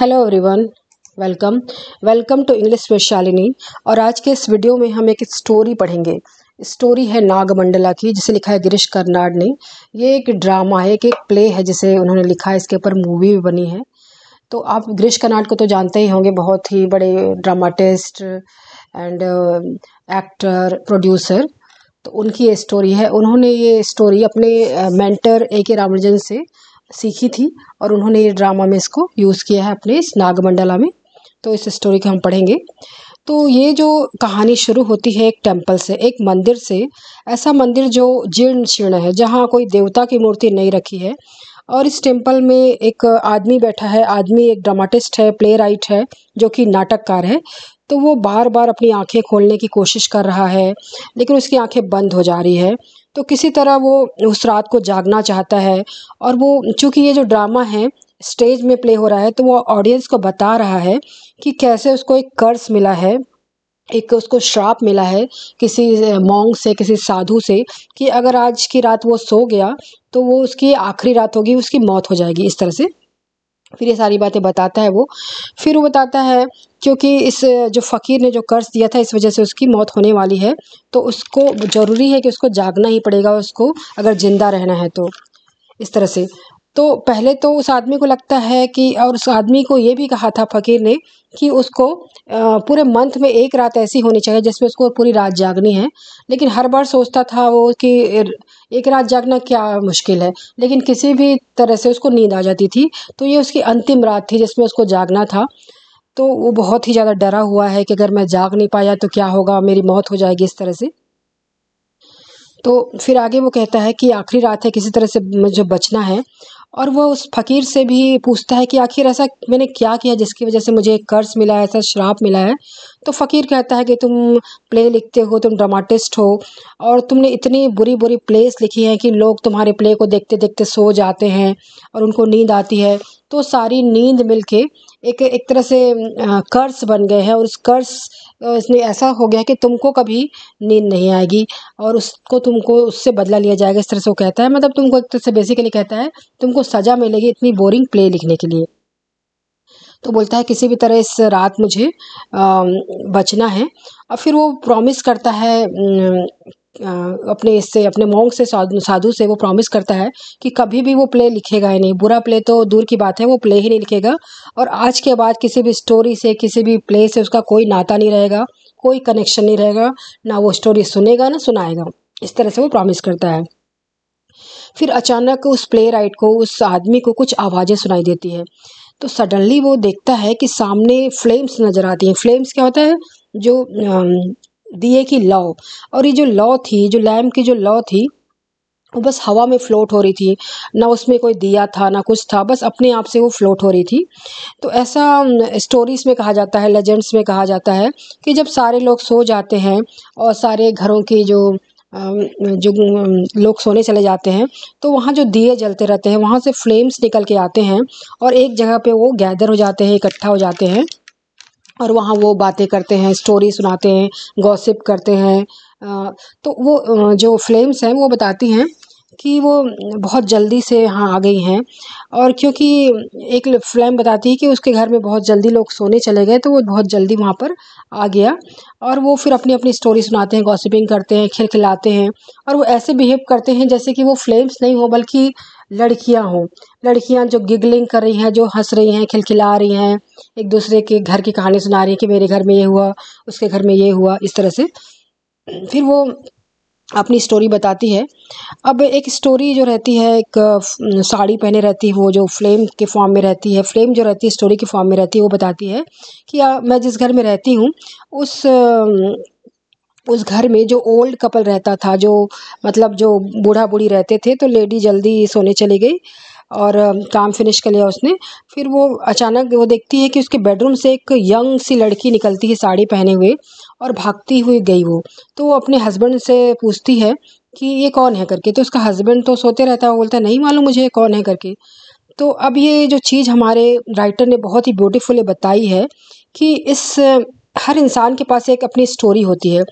hello everyone welcome welcome to English Vaishalini और आज के इस वीडियो में हम एक स्टोरी पढ़ेंगे स्टोरी है नागमंडला की जिसे लिखा है गिरीश कर्नाड ने ये एक ड्रामा है एक एक प्ले है जिसे उन्होंने लिखा है इसके ऊपर मूवी भी बनी है तो आप गिरीश कर्नाड को तो जानते ही होंगे बहुत ही बड़े ड्रामाटिस्ट एंड एक्टर प्रोड्यूसर तो उनकी ये स्टोरी है उन्होंने ये स्टोरी अपने मेंटर ए के रामजन से सीखी थी और उन्होंने ये ड्रामा में इसको यूज़ किया है अपने इस नागमंडला में तो इस स्टोरी को हम पढ़ेंगे तो ये जो कहानी शुरू होती है एक टेम्पल से एक मंदिर से ऐसा मंदिर जो जीर्ण शीर्ण है जहाँ कोई देवता की मूर्ति नहीं रखी है और इस टेम्पल में एक आदमी बैठा है आदमी एक ड्रामाटिस्ट है प्ले राइट है जो कि नाटककार है तो वो बार बार अपनी आंखें खोलने की कोशिश कर रहा है लेकिन उसकी आंखें बंद हो जा रही है तो किसी तरह वो उस रात को जागना चाहता है और वो चूँकि ये जो ड्रामा है स्टेज में प्ले हो रहा है तो वो ऑडियंस को बता रहा है कि कैसे उसको एक कर्ज मिला है एक उसको श्राप मिला है किसी मोंग से किसी साधु से कि अगर आज की रात वो सो गया तो वो उसकी आखिरी रात होगी उसकी मौत हो जाएगी इस तरह से फिर ये सारी बातें बताता है वो फिर वो बताता है क्योंकि इस जो फ़कीर ने जो कर्ज़ दिया था इस वजह से उसकी मौत होने वाली है तो उसको ज़रूरी है कि उसको जागना ही पड़ेगा उसको अगर ज़िंदा रहना है तो इस तरह से तो पहले तो उस आदमी को लगता है कि और उस आदमी को ये भी कहा था फ़कीर ने कि उसको पूरे मंथ में एक रात ऐसी होनी चाहिए जिसमें उसको पूरी रात जागनी है लेकिन हर बार सोचता था वो कि एक रात जागना क्या मुश्किल है लेकिन किसी भी तरह से उसको नींद आ जाती थी तो ये उसकी अंतिम रात थी जिसमें उसको जागना था तो वो बहुत ही ज़्यादा डरा हुआ है कि अगर मैं जाग नहीं पाया तो क्या होगा मेरी मौत हो जाएगी इस तरह से तो फिर आगे वो कहता है कि आखिरी रात है किसी तरह से मुझे बचना है और वह उस फ़कीर से भी पूछता है कि आखिर ऐसा मैंने क्या किया जिसकी वजह से मुझे कर्ज़ मिला है ऐसा श्राप मिला है तो फ़कीर कहता है कि तुम प्ले लिखते हो तुम ड्रामाटिस्ट हो और तुमने इतनी बुरी बुरी प्लेस लिखी हैं कि लोग तुम्हारे प्ले को देखते देखते सो जाते हैं और उनको नींद आती है तो सारी नींद मिल के एक एक तरह से कर्स बन गए हैं और उस कर्स इसमें ऐसा हो गया है कि तुमको कभी नींद नहीं आएगी और उसको तुमको उससे बदला लिया जाएगा इस तरह से वो कहता है मतलब तुमको एक तरह से बेसिकली कहता है तुमको सजा मिलेगी इतनी बोरिंग प्ले लिखने के लिए तो बोलता है किसी भी तरह इस रात मुझे बचना है और फिर वो प्रॉमिस करता है अपने इससे अपने मोंग से साधु साधु से वो प्रॉमिस करता है कि कभी भी वो प्ले लिखेगा ही नहीं बुरा प्ले तो दूर की बात है वो प्ले ही नहीं लिखेगा और आज के बाद किसी भी स्टोरी से किसी भी प्ले से उसका कोई नाता नहीं रहेगा कोई कनेक्शन नहीं रहेगा ना वो स्टोरी सुनेगा ना सुनाएगा इस तरह से वो प्रॉमिस करता है फिर अचानक उस प्ले राइट को उस आदमी को कुछ आवाज़ें सुनाई देती है तो सडनली वो देखता है कि सामने फ्लेम्स नज़र आती हैं फ्लेम्स क्या होता है जो दिए की लौ और ये जो लौ थी जो लैम्प की जो लौ थी वो बस हवा में फ्लोट हो रही थी ना उसमें कोई दिया था ना कुछ था बस अपने आप से वो फ्लोट हो रही थी तो ऐसा स्टोरीज में कहा जाता है लेजेंड्स में कहा जाता है कि जब सारे लोग सो जाते हैं और सारे घरों की जो जो लोग सोने चले जाते हैं तो वहाँ जो दिए जलते रहते हैं वहाँ से फ्लेम्स निकल के आते हैं और एक जगह पे वो गैदर हो जाते हैं इकट्ठा हो जाते हैं और वहाँ वो बातें करते हैं स्टोरी सुनाते हैं गॉसिप करते हैं तो वो जो फ्लेम्स हैं वो बताती हैं कि वो बहुत जल्दी से यहाँ आ गई हैं और क्योंकि एक फ्लैम बताती है कि उसके घर में बहुत जल्दी लोग सोने चले गए तो वो बहुत जल्दी वहाँ पर आ गया और वो फिर अपनी अपनी स्टोरी सुनाते हैं गॉसिपिंग करते हैं खिलखिलाते हैं और वो ऐसे बिहेव करते हैं जैसे कि वो फ्लेम्स नहीं हो बल्कि लड़कियां हों लड़कियां जो गिगलिंग कर रही हैं जो हंस रही हैं खिलखिला रही हैं एक दूसरे के घर की कहानी सुना रही हैं कि मेरे घर में ये हुआ उसके घर में ये हुआ इस तरह से फिर वो अपनी स्टोरी बताती है अब एक स्टोरी जो रहती है एक साड़ी पहने रहती है वो जो फ्लेम के फॉर्म में रहती है फ्लेम जो रहती है स्टोरी के फॉर्म में रहती है वो बताती है कि आ, मैं जिस घर में रहती हूँ उस उस घर में जो ओल्ड कपल रहता था जो मतलब जो बूढ़ा बूढ़ी रहते थे तो लेडी जल्दी सोने चली गई और काम फिनिश कर लिया उसने फिर वो अचानक वो देखती है कि उसके बेडरूम से एक यंग सी लड़की निकलती है साड़ी पहने हुए और भागती हुई गई वो तो वो अपने हस्बैंड से पूछती है कि ये कौन है करके तो उसका हस्बैंड तो सोते रहता है वो बोलता है नहीं मालूम मुझे कौन है करके तो अब ये जो चीज़ हमारे राइटर ने बहुत ही ब्यूटीफुली बताई है कि इस हर इंसान के पास एक अपनी स्टोरी होती है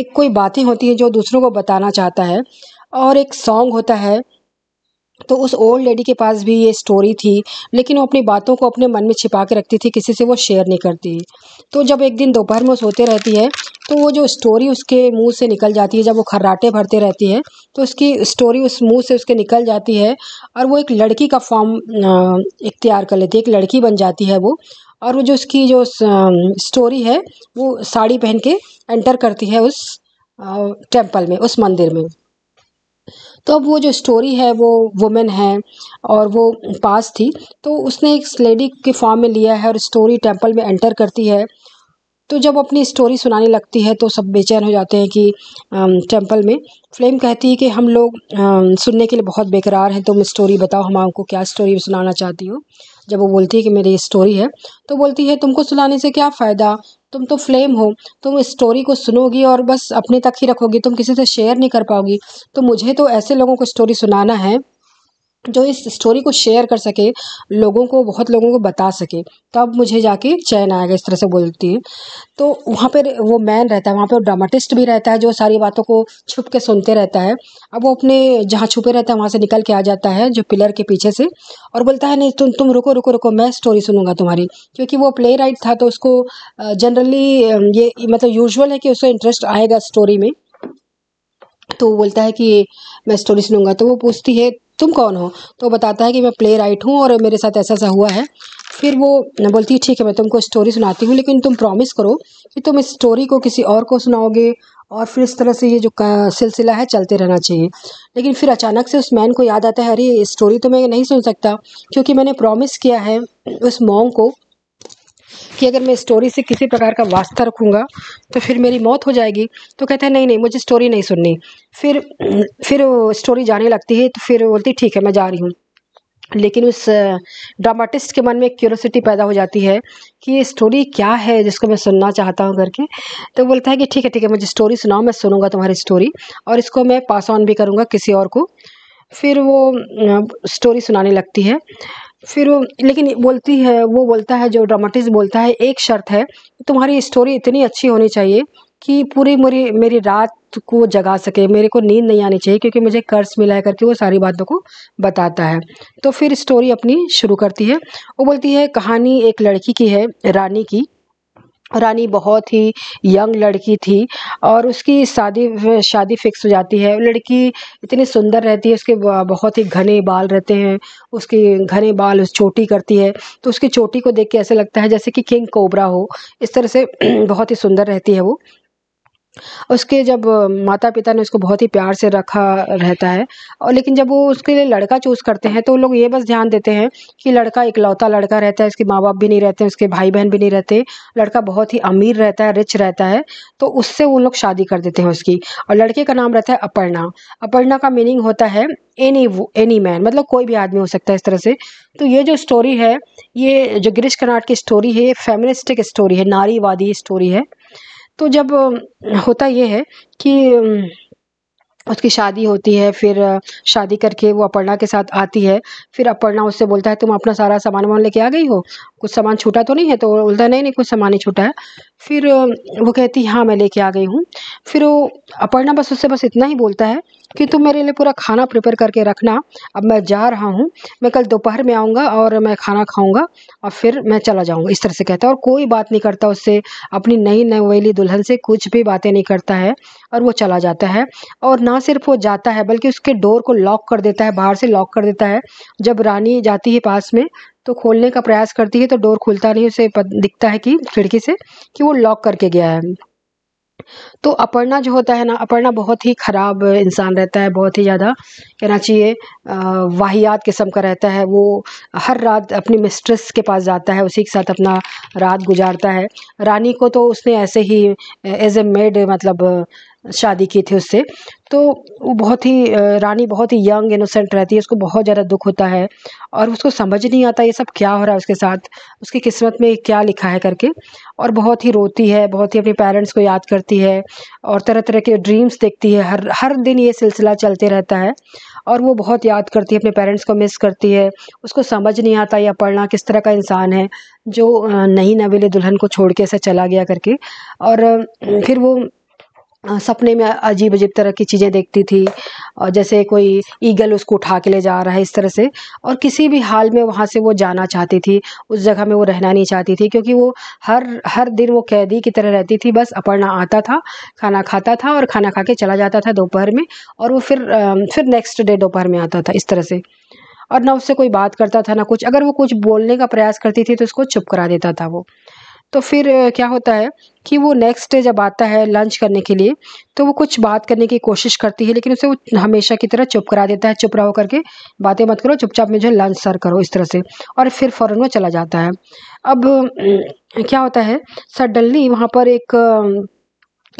एक कोई बातें होती हैं जो दूसरों को बताना चाहता है और एक सॉन्ग होता है तो उस ओल्ड लेडी के पास भी ये स्टोरी थी लेकिन वो अपनी बातों को अपने मन में छिपा के रखती थी किसी से वो शेयर नहीं करती तो जब एक दिन दोपहर में सोते रहती है तो वो जो स्टोरी उसके मुंह से निकल जाती है जब वो खर्राटे भरते रहती है तो उसकी स्टोरी उस मुंह से उसके निकल जाती है और वो एक लड़की का फॉर्म इख्तियार कर लेती है एक लड़की बन जाती है वो और वो जो उसकी जो स्टोरी है वो साड़ी पहन के एंटर करती है उस टेम्पल में उस मंदिर में तो अब वो जो स्टोरी है वो वुमेन है और वो पास थी तो उसने एक लेडी के फॉर्म में लिया है और स्टोरी टेम्पल में एंटर करती है तो जब अपनी स्टोरी सुनाने लगती है तो सब बेचैन हो जाते हैं कि टेम्पल में फ्लेम कहती है कि हम लोग सुनने के लिए बहुत बेकरार हैं तुम तो स्टोरी बताओ हम आपको क्या स्टोरी सुनाना चाहती हो जब वो बोलती है कि मेरी स्टोरी है तो बोलती है तुमको सुनाने से क्या फ़ायदा तुम तो फ्लेम हो तुम इस स्टोरी को सुनोगी और बस अपने तक ही रखोगी तुम किसी से शेयर नहीं कर पाओगी तो मुझे तो ऐसे लोगों को स्टोरी सुनाना है जो इस स्टोरी को शेयर कर सके लोगों को बहुत लोगों को बता सके तब मुझे जाके चैन आएगा इस तरह से बोलती है तो वहाँ पर वो मैन रहता है वहाँ पर ड्रामाटिस्ट भी रहता है जो सारी बातों को छुप के सुनते रहता है अब वो अपने जहाँ छुपे रहता है वहाँ से निकल के आ जाता है जो पिलर के पीछे से और बोलता है नहीं तुम तुम रुको रुको रुको मैं स्टोरी सुनूंगा तुम्हारी क्योंकि वो प्ले राइट था तो उसको जनरली ये मतलब यूजल है कि उसको इंटरेस्ट आएगा स्टोरी में तो वो बोलता है कि मैं स्टोरी सुनूंगा तो वो पूछती है तुम कौन हो तो बताता है कि मैं प्ले राइट हूँ और मेरे साथ ऐसा ऐसा हुआ है फिर वो बोलती है ठीक है मैं तुमको स्टोरी सुनाती हूँ लेकिन तुम प्रॉमिस करो कि तुम इस स्टोरी को किसी और को सुनाओगे और फिर इस तरह से ये जो सिलसिला है चलते रहना चाहिए लेकिन फिर अचानक से उस मैन को याद आता है अरे स्टोरी तो मैं नहीं सुन सकता क्योंकि मैंने प्रॉमिस किया है उस मॉन्ग को कि अगर मैं स्टोरी से किसी प्रकार का वास्ता रखूँगा तो फिर मेरी मौत हो जाएगी तो कहते हैं नहीं नहीं मुझे स्टोरी नहीं सुननी फिर फिर स्टोरी जाने लगती है तो फिर बोलती ठीक है मैं जा रही हूँ लेकिन उस ड्रामाटिस्ट के मन में एक क्यूरोसिटी पैदा हो जाती है कि ये स्टोरी क्या है जिसको मैं सुनना चाहता हूँ करके तो बोलता है कि ठीक है ठीक है मुझे स्टोरी सुनाओ मैं सुनूंगा तुम्हारी स्टोरी और इसको मैं पास ऑन भी करूँगा किसी और को फिर वो स्टोरी सुनाने लगती है फिर लेकिन बोलती है वो बोलता है जो ड्रामाटिस्ट बोलता है एक शर्त है तुम्हारी स्टोरी इतनी अच्छी होनी चाहिए कि पूरी मेरी मेरी रात को जगा सके मेरे को नींद नहीं आनी चाहिए क्योंकि मुझे कर्ज मिला करके वो सारी बातों को बताता है तो फिर स्टोरी अपनी शुरू करती है वो बोलती है कहानी एक लड़की की है रानी की रानी बहुत ही यंग लड़की थी और उसकी शादी शादी फिक्स हो जाती है लड़की इतनी सुंदर रहती है उसके बहुत ही घने बाल रहते हैं उसके घने बाल उस चोटी करती है तो उसकी चोटी को देख के ऐसे लगता है जैसे कि किंग कोबरा हो इस तरह से बहुत ही सुंदर रहती है वो उसके जब माता पिता ने उसको बहुत ही प्यार से रखा रहता है और लेकिन जब वो उसके लिए लड़का चूज़ करते हैं तो वो लोग ये बस ध्यान देते हैं कि लड़का इकलौता लड़का रहता है इसके माँ बाप भी नहीं रहते उसके भाई बहन भी नहीं रहते लड़का बहुत ही अमीर रहता है रिच रहता है तो उससे वो लोग शादी कर देते हैं उसकी और लड़के का नाम रहता है अपर्णा अपर्णा का मीनिंग होता है एनी एनी मैन मतलब कोई भी आदमी हो सकता है इस तरह से तो ये जो स्टोरी है ये जो गिरीश कर्नाट की स्टोरी है ये फेमिनिस्टिक स्टोरी है नारीवादी स्टोरी है तो जब होता ये है कि उसकी शादी होती है फिर शादी करके वो अपर्णा के साथ आती है फिर अपर्णा उससे बोलता है तुम अपना सारा सामान वामान लेके आ गई हो कुछ सामान छूटा तो नहीं है तो बोलता है नहीं नहीं कुछ सामान ही छूटा है फिर वो कहती है हाँ मैं लेके आ गई हूँ फिर वो अपर्णा बस उससे बस इतना ही बोलता है कि तुम मेरे लिए पूरा खाना प्रिपेयर करके रखना अब मैं जा रहा हूँ मैं कल दोपहर में आऊँगा और मैं खाना खाऊँगा और फिर मैं चला जाऊँगा इस तरह से कहता है और कोई बात नहीं करता उससे अपनी नई नवेली दुल्हन से कुछ भी बातें नहीं करता है और वो चला जाता है और ना सिर्फ वो जाता है बल्कि उसके डोर को लॉक कर देता है बाहर से लॉक कर देता है जब रानी जाती है पास में तो खोलने का प्रयास करती है तो डोर खुलता नहीं उसे दिखता है कि खिड़की से कि वो लॉक करके गया है तो अपर्णा जो होता है ना अपर्णा बहुत ही ख़राब इंसान रहता है बहुत ही ज़्यादा कहना चाहिए वाहियात किस्म का रहता है वो हर रात अपनी मिस्ट्रेस के पास जाता है उसी के साथ अपना रात गुजारता है रानी को तो उसने ऐसे ही एज ए मेड मतलब शादी की थी उससे तो वो बहुत ही रानी बहुत ही यंग इनोसेंट रहती है उसको बहुत ज़्यादा दुख होता है और उसको समझ नहीं आता ये सब क्या हो रहा है उसके साथ उसकी किस्मत में क्या लिखा है करके और बहुत ही रोती है बहुत ही अपने पेरेंट्स को याद करती है और तरह तरह के ड्रीम्स देखती है हर हर दिन ये सिलसिला चलते रहता है और वो बहुत याद करती है अपने पेरेंट्स को मिस करती है उसको समझ नहीं आता या पढ़ना किस तरह का इंसान है जो नहीं नवेले दुल्हन को छोड़ के ऐसा चला गया करके और फिर वो सपने में अजीब अजीब तरह की चीज़ें देखती थी और जैसे कोई ईगल उसको उठा के ले जा रहा है इस तरह से और किसी भी हाल में वहाँ से वो जाना चाहती थी उस जगह में वो रहना नहीं चाहती थी क्योंकि वो हर हर दिन वो कैदी की तरह रहती थी बस अपर्णा आता था खाना खाता था और खाना खा के चला जाता था दोपहर में और वो फिर फिर नेक्स्ट डे दोपहर में आता था इस तरह से और ना उससे कोई बात करता था ना कुछ अगर वो कुछ बोलने का प्रयास करती थी तो उसको चुप करा देता था वो तो फिर क्या होता है कि वो नेक्स्ट डे जब आता है लंच करने के लिए तो वो कुछ बात करने की कोशिश करती है लेकिन उसे वो हमेशा की तरह चुप करा देता है चुप रहो करके बातें मत करो चुपचाप में है लंच सर करो इस तरह से और फिर फौरन वो चला जाता है अब क्या होता है सडनली वहाँ पर एक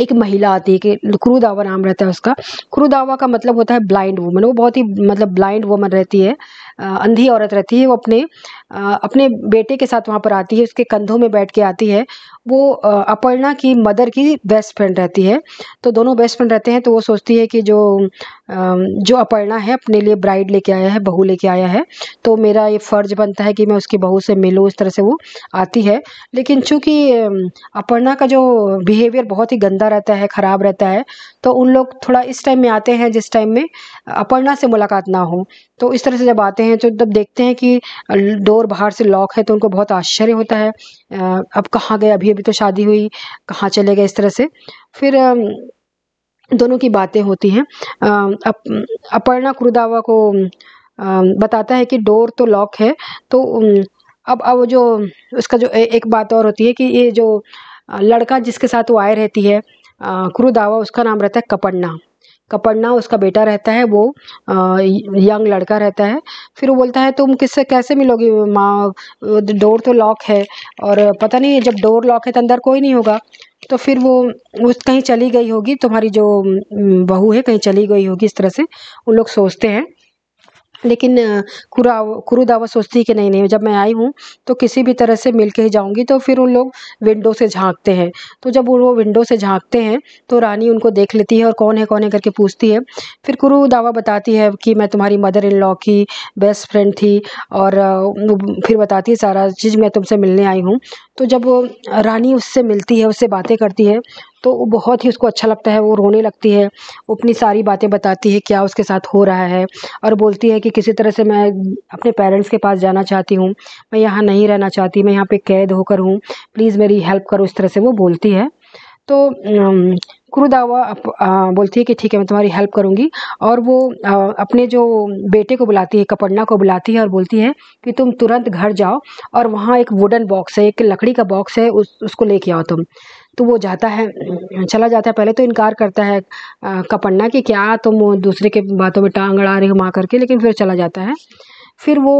एक महिला आती है कि क्रूदावा नाम रहता है उसका क्रूदावा का मतलब होता है ब्लाइंड वुमन वो बहुत ही मतलब ब्लाइंड वुमन रहती है अंधी औरत रहती है वो अपने अपने बेटे के साथ वहाँ पर आती है उसके कंधों में बैठ के आती है वो अपर्णा की मदर की बेस्ट फ्रेंड रहती है तो दोनों बेस्ट फ्रेंड रहते हैं तो वो सोचती है कि जो जो अपर्णा है अपने लिए ब्राइड लेके आया है बहू लेके आया है तो मेरा ये फ़र्ज बनता है कि मैं उसकी बहू से मिलूँ इस तरह से वो आती है लेकिन चूँकि अपर्णा का जो बिहेवियर बहुत ही गंदा रहता है ख़राब रहता है तो उन लोग थोड़ा इस टाइम में आते हैं जिस टाइम में अपर्णा से मुलाकात ना हो तो इस तरह से जब आते हैं तो जब देखते हैं कि डोर बाहर से लॉक है तो उनको बहुत आश्चर्य होता है अब कहाँ गए अभी अभी तो शादी हुई कहाँ चले गए इस तरह से फिर दोनों की बातें होती हैं अपर्णा कुरुदावा को बताता है कि डोर तो लॉक है तो अब अब जो उसका जो एक बात और होती है कि ये जो लड़का जिसके साथ वो आए रहती है क्रू दावा उसका नाम रहता है कपड़ना कपड़ना उसका बेटा रहता है वो यंग लड़का रहता है फिर वो बोलता है तुम किससे कैसे मिलोगी माँ डोर तो लॉक है और पता नहीं जब डोर लॉक है तो अंदर कोई नहीं होगा तो फिर वो उस कहीं चली गई होगी तुम्हारी जो बहू है कहीं चली गई होगी इस तरह से उन लोग सोचते हैं लेकिन खुरा सोचती है कि नहीं नहीं जब मैं आई हूँ तो किसी भी तरह से मिल के ही जाऊँगी तो फिर उन लोग विंडो से झाँकते हैं तो जब वो विंडो से झाँकते हैं तो रानी उनको देख लेती है और कौन है कौन है करके पूछती है फिर कुरु दावा बताती है कि मैं तुम्हारी मदर इन लॉ की बेस्ट फ्रेंड थी और फिर बताती है सारा चीज़ मैं तुमसे मिलने आई हूँ तो जब रानी उससे मिलती है उससे बातें करती है तो वो बहुत ही उसको अच्छा लगता है वो रोने लगती है वो अपनी सारी बातें बताती है क्या उसके साथ हो रहा है और बोलती है कि किसी तरह से मैं अपने पेरेंट्स के पास जाना चाहती हूँ मैं यहाँ नहीं रहना चाहती मैं यहाँ पर कैद होकर हूँ प्लीज़ मेरी हेल्प करो इस तरह से वो बोलती है तो क्रुदावा बोलती है कि ठीक है मैं तुम्हारी हेल्प करूँगी और वो अपने जो बेटे को बुलाती है कपड़ना को बुलाती है और बोलती है कि तुम तुरंत घर जाओ और वहाँ एक वुडन बॉक्स है एक लकड़ी का बॉक्स है उस उसको लेके आओ तुम तो वो जाता है चला जाता है पहले तो इनकार करता है कपन्ना कि क्या तुम तो दूसरे के बातों में टांग अड़ा रहे हो माँ करके लेकिन फिर चला जाता है फिर वो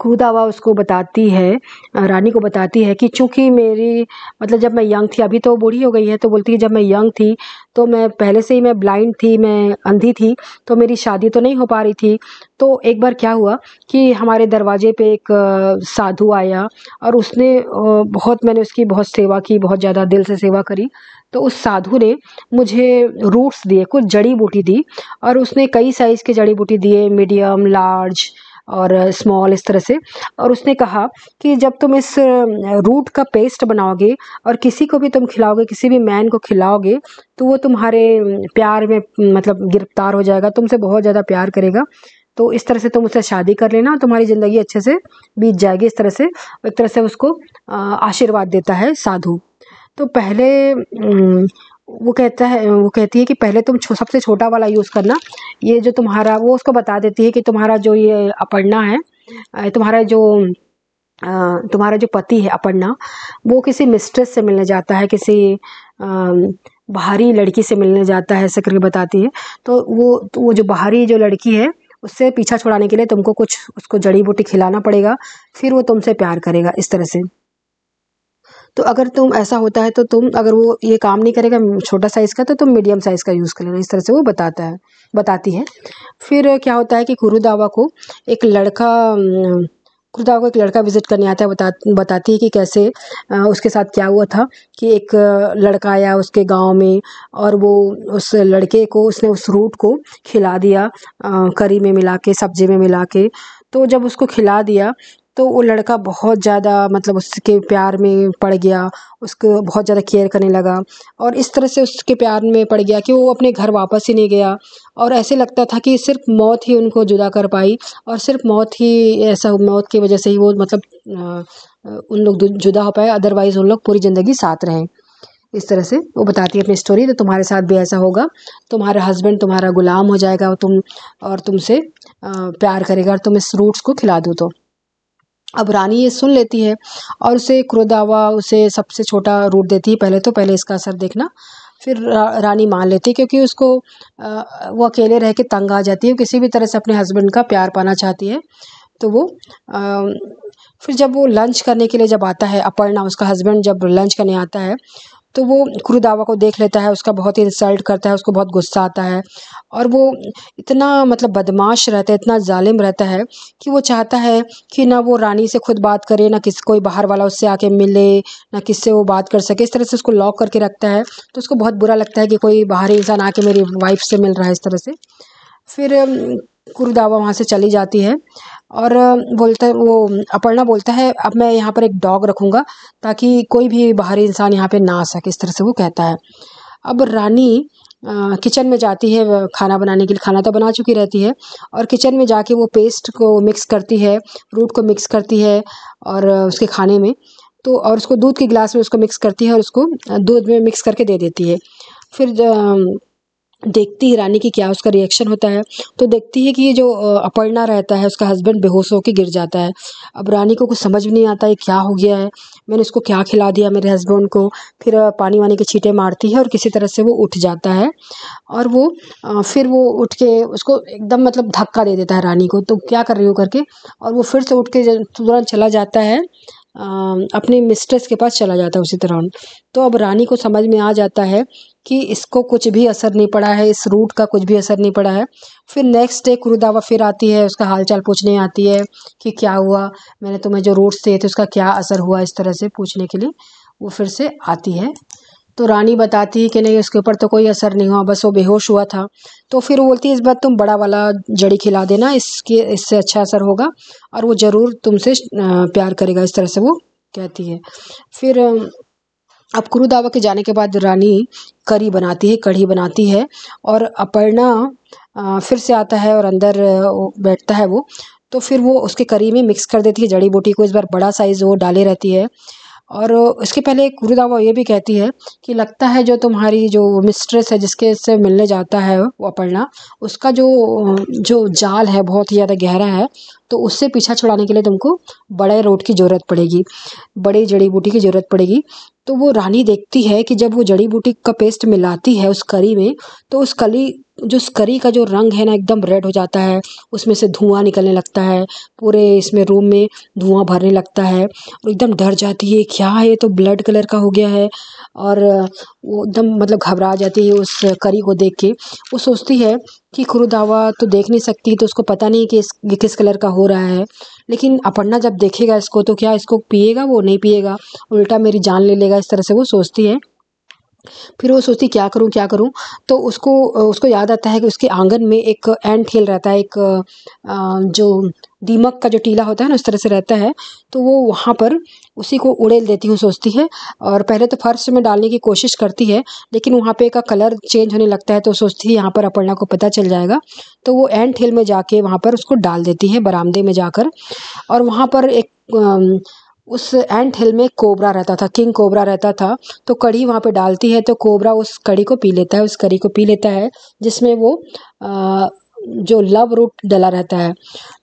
खुदा हुआ उसको बताती है रानी को बताती है कि चूँकि मेरी मतलब जब मैं यंग थी अभी तो बूढ़ी हो गई है तो बोलती है जब मैं यंग थी तो मैं पहले से ही मैं ब्लाइंड थी मैं अंधी थी तो मेरी शादी तो नहीं हो पा रही थी तो एक बार क्या हुआ कि हमारे दरवाजे पे एक साधु आया और उसने बहुत मैंने उसकी बहुत सेवा की बहुत ज़्यादा दिल से सेवा करी तो उस साधु ने मुझे रूट्स दिए कुछ जड़ी बूटी दी और उसने कई साइज़ के जड़ी बूटी दिए मीडियम लार्ज और स्मॉल इस तरह से और उसने कहा कि जब तुम इस रूट का पेस्ट बनाओगे और किसी को भी तुम खिलाओगे किसी भी मैन को खिलाओगे तो वो तुम्हारे प्यार में मतलब गिरफ्तार हो जाएगा तुमसे बहुत ज़्यादा प्यार करेगा तो इस तरह से तुम उससे शादी कर लेना और तुम्हारी ज़िंदगी अच्छे से बीत जाएगी इस तरह से एक तरह से उसको आशीर्वाद देता है साधु तो पहले वो कहता है वो कहती है कि पहले तुम छो, सबसे छोटा वाला यूज़ करना ये जो तुम्हारा वो उसको बता देती है कि तुम्हारा जो ये अपर्णा है तुम्हारा जो तुम्हारा जो पति है अपर्णा वो किसी मिस्ट्रेस से मिलने जाता है किसी बाहरी लड़की से मिलने जाता है ऐसे करके बताती है तो वो तो वो जो बाहरी जो लड़की है उससे पीछा छुड़ाने के लिए तुमको कुछ उसको जड़ी बूटी खिलाना पड़ेगा फिर वो तुमसे प्यार करेगा इस तरह से तो अगर तुम ऐसा होता है तो तुम अगर वो ये काम नहीं करेगा छोटा साइज़ का तो तुम मीडियम साइज़ का यूज़ कर लेना इस तरह से वो बताता है बताती है फिर क्या होता है कि कुरुदावा को एक लड़का कुरुदावा को एक लड़का विज़िट करने आता है बता बताती है कि कैसे उसके साथ क्या हुआ था कि एक लड़का आया उसके गांव में और वो उस लड़के को उसने उस रूट को खिला दिया करी में मिला के सब्जी में मिला के तो जब उसको खिला दिया तो वो लड़का बहुत ज़्यादा मतलब उसके प्यार में पड़ गया उसको बहुत ज़्यादा केयर करने लगा और इस तरह से उसके प्यार में पड़ गया कि वो अपने घर वापस ही नहीं गया और ऐसे लगता था कि सिर्फ मौत ही उनको जुदा कर पाई और सिर्फ मौत ही ऐसा मौत की वजह से ही वो मतलब उन लोग जुदा हो पाए अदरवाइज़ उन लोग पूरी ज़िंदगी साथ रहें इस तरह से वो बताती है अपनी स्टोरी तो तुम्हारे साथ भी ऐसा होगा तुम्हारा हस्बैंड तुम्हारा गुलाम हो जाएगा तुम और तुमसे प्यार करेगा और तुम इस रूट्स को खिला दो तो अब रानी ये सुन लेती है और उसे क्रोधावा उसे सबसे छोटा रूट देती है पहले तो पहले इसका असर देखना फिर रानी मान लेती है क्योंकि उसको वो अकेले रह के तंग आ जाती है किसी भी तरह से अपने हस्बैंड का प्यार पाना चाहती है तो वो आ, फिर जब वो लंच करने के लिए जब आता है अपर्णा उसका हस्बैंड जब लंच करने आता है तो वो कुरुदावा को देख लेता है उसका बहुत ही इंसल्ट करता है उसको बहुत गुस्सा आता है और वो इतना मतलब बदमाश रहता है इतना जालिम रहता है कि वो चाहता है कि ना वो रानी से खुद बात करे ना किसी कोई बाहर वाला उससे आके मिले ना किससे वो बात कर सके इस तरह से उसको लॉक करके रखता है तो उसको बहुत बुरा लगता है कि कोई बाहरी इंसान आके मेरी वाइफ से मिल रहा है इस तरह से फिर कुरुदावा वहाँ से चली जाती है और बोलता है वो अपर्णा बोलता है अब मैं यहाँ पर एक डॉग रखूँगा ताकि कोई भी बाहरी इंसान यहाँ पे ना आ सके इस तरह से वो कहता है अब रानी किचन में जाती है खाना बनाने के लिए खाना तो बना चुकी रहती है और किचन में जाके वो पेस्ट को मिक्स करती है रूट को मिक्स करती है और उसके खाने में तो और उसको दूध के गिलास में उसको मिक्स करती है और उसको दूध में मिक्स करके दे देती है फिर देखती है रानी की क्या उसका रिएक्शन होता है तो देखती है कि ये जो अपर्णा रहता है उसका हस्बैंड बेहोश होकर गिर जाता है अब रानी को कुछ समझ भी नहीं आता है क्या हो गया है मैंने उसको क्या खिला दिया मेरे हस्बैंड को फिर पानी वानी के छींटे मारती है और किसी तरह से वो उठ जाता है और वो फिर वो उठ के उसको एकदम मतलब धक्का दे देता है रानी को तो क्या कर रही हो करके और वो फिर से उठ के तुरंत चला जाता है अपने मिस्ट्रेस के पास चला जाता है उसी दौरान तो अब रानी को समझ में आ जाता है कि इसको कुछ भी असर नहीं पड़ा है इस रूट का कुछ भी असर नहीं पड़ा है फिर नेक्स्ट डे कुरुदावा फिर आती है उसका हालचाल पूछने आती है कि क्या हुआ मैंने तुम्हें जो रूट्स दिए थे उसका क्या असर हुआ इस तरह से पूछने के लिए वो फिर से आती है तो रानी बताती है कि नहीं उसके ऊपर तो कोई असर नहीं हुआ बस वो बेहोश हुआ था तो फिर वो बोलती है इस बार तुम बड़ा वाला जड़ी खिला देना इसके इससे अच्छा असर होगा और वो ज़रूर तुमसे प्यार करेगा इस तरह से वो कहती है फिर अब कुरु दावा के जाने के बाद रानी करी बनाती है कढ़ी बनाती है और अपर्णा फिर से आता है और अंदर बैठता है वो तो फिर वो उसके करी में मिक्स कर देती है जड़ी बूटी को इस बार बड़ा साइज़ वो डाले रहती है और उसके पहले एक गुरु ये भी कहती है कि लगता है जो तुम्हारी जो मिस्ट्रेस है जिसके से मिलने जाता है वो अपर्णा उसका जो जो जाल है बहुत ही ज़्यादा गहरा है तो उससे पीछा छुड़ाने के लिए तुमको बड़े रोड की ज़रूरत पड़ेगी बड़े जड़ी बूटी की ज़रूरत पड़ेगी तो वो रानी देखती है कि जब वो जड़ी बूटी का पेस्ट मिलाती है उस करी में तो उस कली जो स्करी का जो रंग है ना एकदम रेड हो जाता है उसमें से धुआं निकलने लगता है पूरे इसमें रूम में धुआं भरने लगता है और एकदम डर जाती है क्या है तो ब्लड कलर का हो गया है और वो एकदम मतलब घबरा जाती है उस करी को देख के वो सोचती है कि खुरुदावा तो देख नहीं सकती तो उसको पता नहीं कि इस ये किस कलर का हो रहा है लेकिन अपना जब देखेगा इसको तो क्या इसको पिएगा वो नहीं पिएगा उल्टा मेरी जान ले लेगा इस तरह से वो सोचती है फिर वो सोचती क्या करूँ क्या करूँ तो उसको उसको याद आता है कि उसके आंगन में एक एंड ठेल रहता है एक जो दीमक का जो टीला होता है ना उस तरह से रहता है तो वो वहाँ पर उसी को उड़ेल देती हूँ सोचती है और पहले तो फर्श में डालने की कोशिश करती है लेकिन वहाँ पे का कलर चेंज होने लगता है तो सोचती है यहाँ पर अपर्णा को पता चल जाएगा तो वो एंड ठेल में जाके वहाँ पर उसको डाल देती है बरामदे में जाकर और वहाँ पर एक उस एंट हिल में कोबरा रहता था किंग कोबरा रहता था तो कड़ी वहाँ पे डालती है तो कोबरा उस कड़ी को पी लेता है उस कड़ी को पी लेता है जिसमें वो आ, जो लव रूट डला रहता है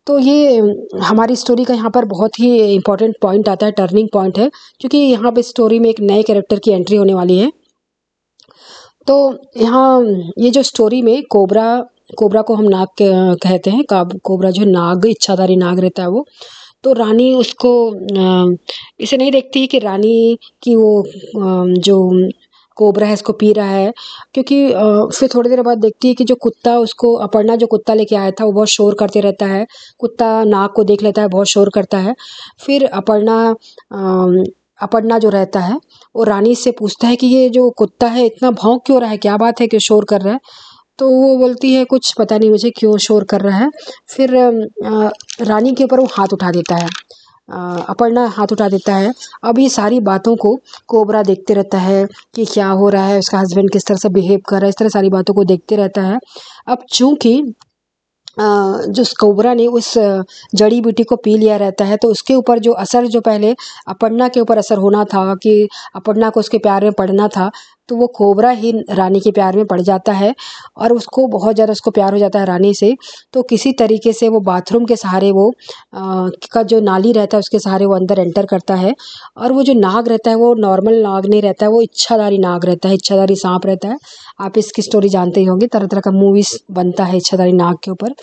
तो ये हमारी स्टोरी का यहाँ पर बहुत ही इंपॉर्टेंट पॉइंट आता है टर्निंग पॉइंट है क्योंकि यहाँ पर स्टोरी में एक नए कैरेक्टर की एंट्री होने वाली है तो यहाँ ये जो स्टोरी में कोबरा कोबरा को हम नाग कहते हैं कोबरा जो नाग इच्छाधारी नाग रहता है वो तो रानी उसको इसे नहीं देखती है कि रानी की वो जो कोबरा है इसको पी रहा है क्योंकि फिर थोड़ी देर बाद देखती है कि जो कुत्ता उसको अपर्णा जो कुत्ता लेके आया था वो बहुत शोर करते रहता है कुत्ता नाक को देख लेता है बहुत शोर करता है फिर अपर्णा अपर्णा जो रहता है वो रानी से पूछता है कि ये जो कुत्ता है इतना भौंक क्यों रहा है क्या बात है कि शोर कर रहा है तो वो बोलती है कुछ पता नहीं मुझे क्यों शोर कर रहा है फिर रानी के ऊपर वो हाथ उठा देता है अपर्णा हाथ उठा देता है अब ये सारी बातों को कोबरा देखते रहता है कि क्या हो रहा है उसका हस्बैंड किस तरह से बिहेव कर रहा है इस तरह सारी बातों को देखते रहता है अब चूंकि जो कोबरा ने उस जड़ी बूटी को पी लिया रहता है तो उसके ऊपर जो असर जो पहले अपर्णा के ऊपर असर होना था कि अपर्णा को उसके प्यार में पड़ना था तो वो कोबरा ही रानी के प्यार में पड़ जाता है और उसको बहुत ज़्यादा उसको प्यार हो जाता है रानी से तो किसी तरीके से वो बाथरूम के सहारे वो आ, का जो नाली रहता है उसके सहारे वो अंदर एंटर करता है और वो जो नाग रहता है वो नॉर्मल नाग नहीं रहता है वो इच्छाधारी नाग रहता है इच्छाधारी सांप रहता है आप इसकी स्टोरी जानते ही होंगे तरह तरह का मूवीज़ बनता है इच्छाधारी नाग के ऊपर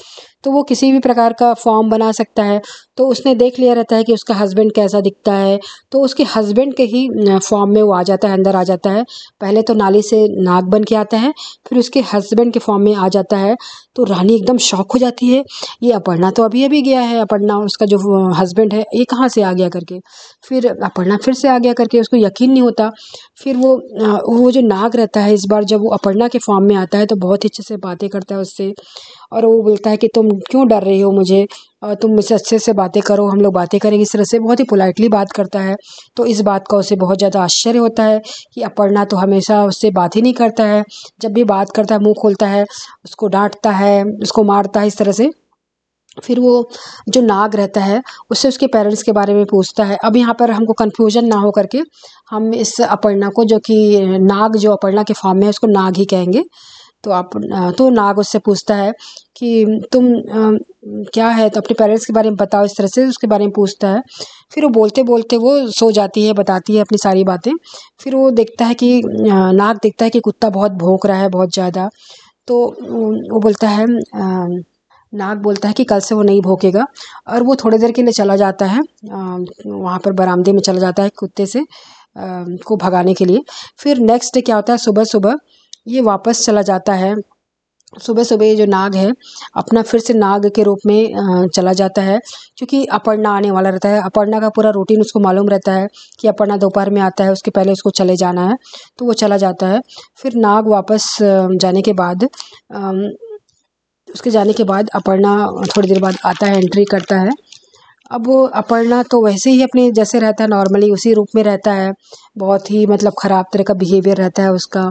तो वो किसी भी प्रकार का फॉर्म बना सकता है तो उसने देख लिया रहता है कि उसका हस्बैंड कैसा दिखता है तो उसके हस्बैंड के ही फॉर्म में वो आ जाता है अंदर आ जाता है पहले तो नाली से नाग बन के आता है फिर उसके हस्बैंड के फॉर्म में आ जाता है तो रानी एकदम शौक हो जाती है ये अपर्णा तो अभी अभी गया है अपर्णा उसका जो हस्बैंड है ये कहाँ से आ गया करके फिर अपर्णा फिर से आ गया करके उसको यकीन नहीं होता फिर वो वो जो नाग रहता है इस बार जब वो अपर्णा के फॉर्म में आता है तो बहुत ही अच्छे से बातें करता है उससे और वो बोलता है कि तुम क्यों डर रही हो मुझे तुम मुझसे अच्छे से बातें करो हम लोग बातें करेंगे इस तरह से बहुत ही पोलाइटली बात करता है तो इस बात का उसे बहुत ज़्यादा आश्चर्य होता है कि अपर्णा तो हमेशा उससे बात ही नहीं करता है जब भी बात करता है मुँह खोलता है उसको डांटता है उसको मारता है इस तरह से फिर वो जो नाग रहता है उससे उसके पेरेंट्स के बारे में पूछता है अब यहाँ पर हमको कन्फ्यूजन ना हो करके हम इस अपर्णा को जो कि नाग जो अपर्णा के फॉर्म में है उसको नाग ही कहेंगे तो आप तो नाग उससे पूछता है कि तुम क्या है तो अपने पेरेंट्स के बारे में बताओ इस तरह से उसके बारे में पूछता है फिर वो बोलते बोलते वो सो जाती है बताती है अपनी सारी बातें फिर वो देखता है कि नाग देखता है कि कुत्ता बहुत भोंक रहा है बहुत ज़्यादा तो वो बोलता है नाग बोलता है कि कल से वो नहीं भोंकेगा और वो थोड़ी देर के लिए चला जाता है वहाँ पर बरामदे में चला जाता है कुत्ते से को भगाने के लिए फिर नेक्स्ट डे क्या होता है सुबह सुबह ये वापस चला जाता है सुबह सुबह ये जो नाग है अपना फिर से नाग के रूप में चला जाता है क्योंकि अपर्णा आने वाला रहता है अपर्णा का पूरा रूटीन उसको मालूम रहता है कि अपर्णा दोपहर में आता है उसके पहले उसको चले जाना है तो वो चला जाता है फिर नाग वापस जाने के बाद उसके जाने के बाद अपर्णा थोड़ी देर बाद आता है एंट्री करता है अब वो अपर्णा तो वैसे ही अपने जैसे रहता है नॉर्मली उसी रूप में रहता है बहुत ही मतलब ख़राब तरह का बिहेवियर रहता है उसका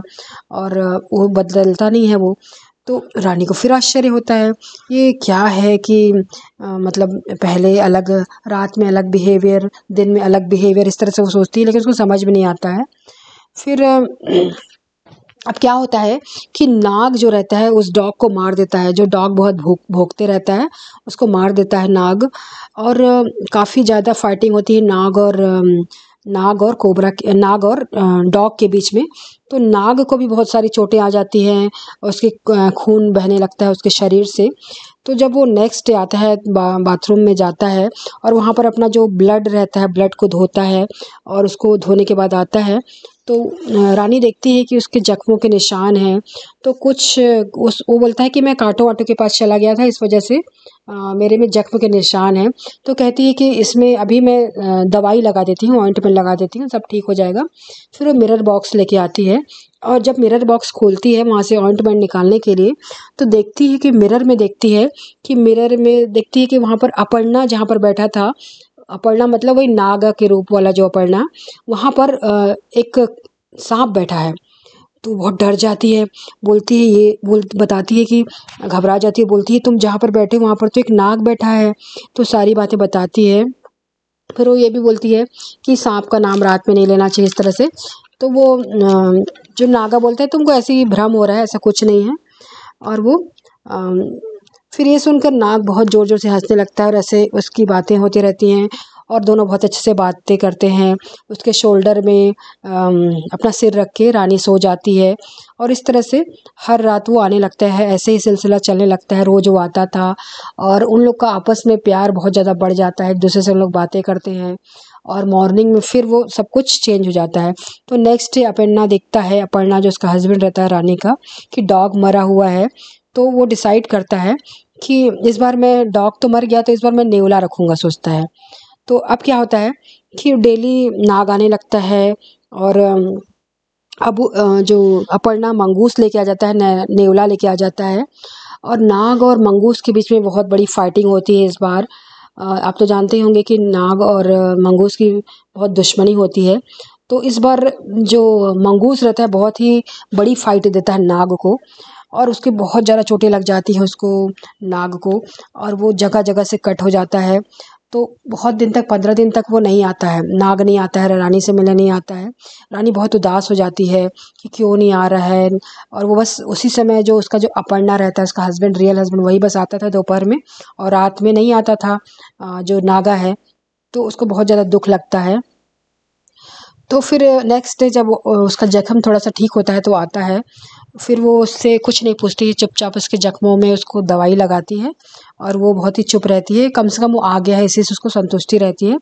और वो बदलता नहीं है वो तो रानी को फिर आश्चर्य होता है ये क्या है कि आ, मतलब पहले अलग रात में अलग बिहेवियर दिन में अलग बिहेवियर इस तरह से वो सोचती है लेकिन उसको समझ में नहीं आता है फिर अब क्या होता है कि नाग जो रहता है उस डॉग को मार देता है जो डॉग बहुत भूख भोंकते रहता है उसको मार देता है नाग और काफ़ी ज़्यादा फाइटिंग होती है नाग और नाग और कोबरा के नाग और डॉग के बीच में तो नाग को भी बहुत सारी चोटें आ जाती हैं उसके खून बहने लगता है उसके शरीर से तो जब वो नेक्स्ट डे आता है बा, बाथरूम में जाता है और वहाँ पर अपना जो ब्लड रहता है ब्लड को धोता है और उसको धोने के बाद आता है तो रानी देखती है कि उसके जख्मों के निशान हैं तो कुछ उस वो बोलता है कि मैं कांटो वाटो के पास चला गया था इस वजह से आ, मेरे में जख्म के निशान हैं तो कहती है कि इसमें अभी मैं दवाई लगा देती हूँ ऑइंटमेंट लगा देती हूँ सब ठीक हो जाएगा फिर वो मिरर बॉक्स लेके आती है और जब मिरर बॉक्स खोलती है वहाँ से ऑइंटमेंट निकालने के लिए तो देखती है कि मिरर में देखती है कि मिरर में देखती है कि वहाँ पर अपर्णा जहाँ पर बैठा था अपर्णा मतलब वही नाग के रूप वाला जो अपर्णा वहाँ पर एक सांप बैठा है तो बहुत डर जाती है बोलती है ये बोल बताती है कि घबरा जाती है बोलती है तुम जहाँ पर बैठे हो वहाँ पर तो एक नाग बैठा है तो सारी बातें बताती है फिर वो ये भी बोलती है कि सांप का नाम रात में नहीं लेना चाहिए इस तरह से तो वो जो नागा बोलते हैं तुमको ऐसे ही भ्रम हो रहा है ऐसा कुछ नहीं है और वो फिर ये सुनकर नाग बहुत ज़ोर ज़ोर से हंसने लगता है और ऐसे उसकी बातें होती रहती हैं और दोनों बहुत अच्छे से बातें करते हैं उसके शोल्डर में अपना सिर रख के रानी सो जाती है और इस तरह से हर रात वो आने लगता है ऐसे ही सिलसिला चलने लगता है रोज़ वो आता था और उन लोग का आपस में प्यार बहुत ज़्यादा बढ़ जाता है एक दूसरे से उन लोग बातें करते हैं और मॉर्निंग में फिर वो सब कुछ चेंज हो जाता है तो नेक्स्ट डे अपर्णा देखता है अपर्णा जो उसका हस्बैंड रहता है रानी का कि डॉग मरा हुआ है तो वो डिसाइड करता है कि इस बार मैं डॉग तो मर गया तो इस बार मैं नेवला रखूँगा सोचता है तो अब क्या होता है कि डेली नाग आने लगता है और अब जो अपर्णा मंगूस लेके आ जाता है नेवला लेके आ जाता है और नाग और मंगूस के बीच में बहुत बड़ी फाइटिंग होती है इस बार आप तो जानते ही होंगे कि नाग और मंगूस की बहुत दुश्मनी होती है तो इस बार जो मंगूस रहता है बहुत ही बड़ी फाइट देता है नाग को और उसके बहुत ज़्यादा चोटें लग जाती हैं उसको नाग को और वो जगह जगह से कट हो जाता है तो बहुत दिन तक पंद्रह दिन तक वो नहीं आता है नाग नहीं आता है रानी से मिलने नहीं आता है रानी बहुत उदास हो जाती है कि क्यों नहीं आ रहा है और वो बस उसी समय जो उसका जो अपर्णा रहता है उसका हस्बैंड रियल हस्बैंड वही बस आता था दोपहर में और रात में नहीं आता था जो नागा है तो उसको बहुत ज़्यादा दुख लगता है तो फिर नेक्स्ट डे जब उसका ज़ख्म थोड़ा सा ठीक होता है तो आता है फिर वो उससे कुछ नहीं पूछती है चुपचाप उसके ज़ख्मों में उसको दवाई लगाती है और वो बहुत ही चुप रहती है कम से कम वो आ गया है इसी से उसको संतुष्टि रहती है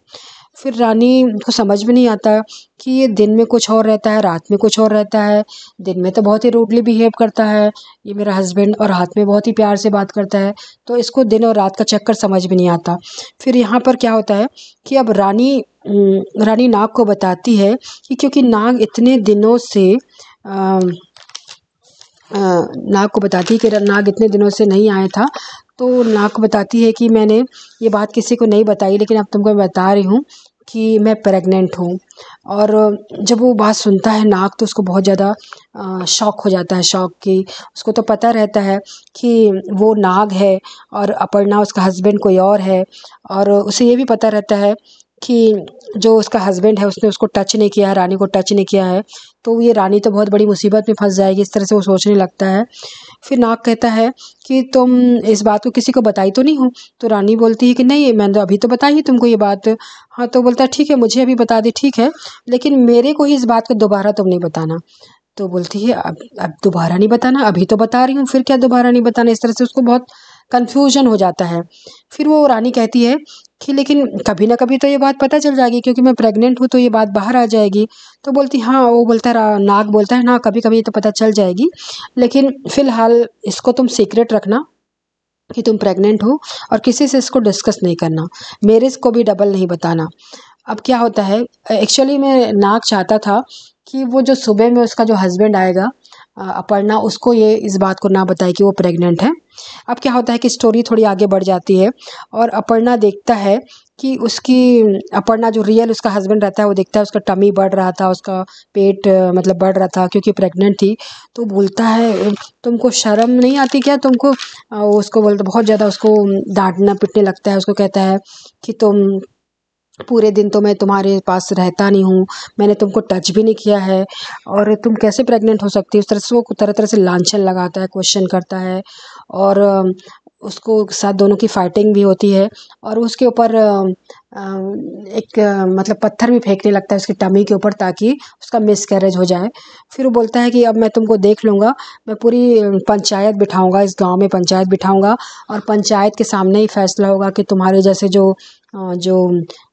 फिर रानी को समझ में नहीं आता कि ये दिन में कुछ और रहता है रात में कुछ और रहता है दिन में तो बहुत ही रूडली बिहेव करता है ये मेरा हस्बैंड और हाथ में बहुत ही प्यार से बात करता है तो इसको दिन और रात का चक्कर समझ में नहीं आता फिर यहाँ पर क्या होता है कि अब रानी रानी नाग को बताती है कि क्योंकि नाग इतने दिनों से आ, नाग को बताती है कि नाग इतने दिनों से नहीं आया था तो नाक बताती है कि मैंने ये बात किसी को नहीं बताई लेकिन अब तुमको मैं बता रही हूँ कि मैं प्रेग्नेंट हूँ और जब वो बात सुनता है नाक तो उसको बहुत ज़्यादा शौक हो जाता है शौक की उसको तो पता रहता है कि वो नाग है और अपर्णा उसका हस्बैंड कोई और है और उसे ये भी पता रहता है कि जो उसका हस्बैंड है उसने उसको टच नहीं किया है रानी को टच नहीं किया है तो ये रानी तो बहुत बड़ी मुसीबत में फंस जाएगी इस तरह से वो सोचने लगता है फिर नाग कहता है कि तुम इस बात को किसी को बताई तो नहीं हो तो रानी बोलती है कि नहीं मैंने तो अभी तो बताई ही तुमको ये बात हाँ तो बोलता है ठीक है मुझे अभी बता दी ठीक है लेकिन मेरे को ही इस बात को दोबारा तुम नहीं बताना तो बोलती है अब अब दोबारा नहीं बताना अभी तो बता रही हूँ फिर क्या दोबारा नहीं बताना इस तरह से उसको बहुत कन्फ्यूजन हो जाता है फिर वो रानी कहती है कि लेकिन कभी ना कभी तो ये बात पता चल जाएगी क्योंकि मैं प्रेग्नेंट हूँ तो ये बात बाहर आ जाएगी तो बोलती हाँ वो बोलता रहा नाग बोलता है ना कभी कभी तो पता चल जाएगी लेकिन फ़िलहाल इसको तुम सीक्रेट रखना कि तुम प्रेग्नेंट हो और किसी से इसको डिस्कस नहीं करना मेरेज को भी डबल नहीं बताना अब क्या होता है एक्चुअली मैं नाग चाहता था कि वो जो सुबह में उसका जो हस्बैंड आएगा अपर्णा उसको ये इस बात को ना बताए कि वो प्रेग्नेंट है अब क्या होता है कि स्टोरी थोड़ी आगे बढ़ जाती है और अपर्णा देखता है कि उसकी अपर्णा जो रियल उसका हस्बैंड रहता है वो देखता है उसका टमी बढ़ रहा था उसका पेट मतलब बढ़ रहा था क्योंकि प्रेग्नेंट थी तो बोलता है तुमको शर्म नहीं आती क्या तुमको उसको बोलता बहुत ज़्यादा उसको डांटना पिटने लगता है उसको कहता है कि तुम पूरे दिन तो मैं तुम्हारे पास रहता नहीं हूँ मैंने तुमको टच भी नहीं किया है और तुम कैसे प्रेग्नेंट हो सकती हो उस तरह से वो तरह तरह से लांछन लगाता है क्वेश्चन करता है और उसको साथ दोनों की फाइटिंग भी होती है और उसके ऊपर एक मतलब पत्थर भी फेंकने लगता है उसकी टमी के ऊपर ताकि उसका मिस कैरेज हो जाए फिर वो बोलता है कि अब मैं तुमको देख लूँगा मैं पूरी पंचायत बिठाऊँगा इस गांव में पंचायत बिठाऊँगा और पंचायत के सामने ही फैसला होगा कि तुम्हारे जैसे जो जो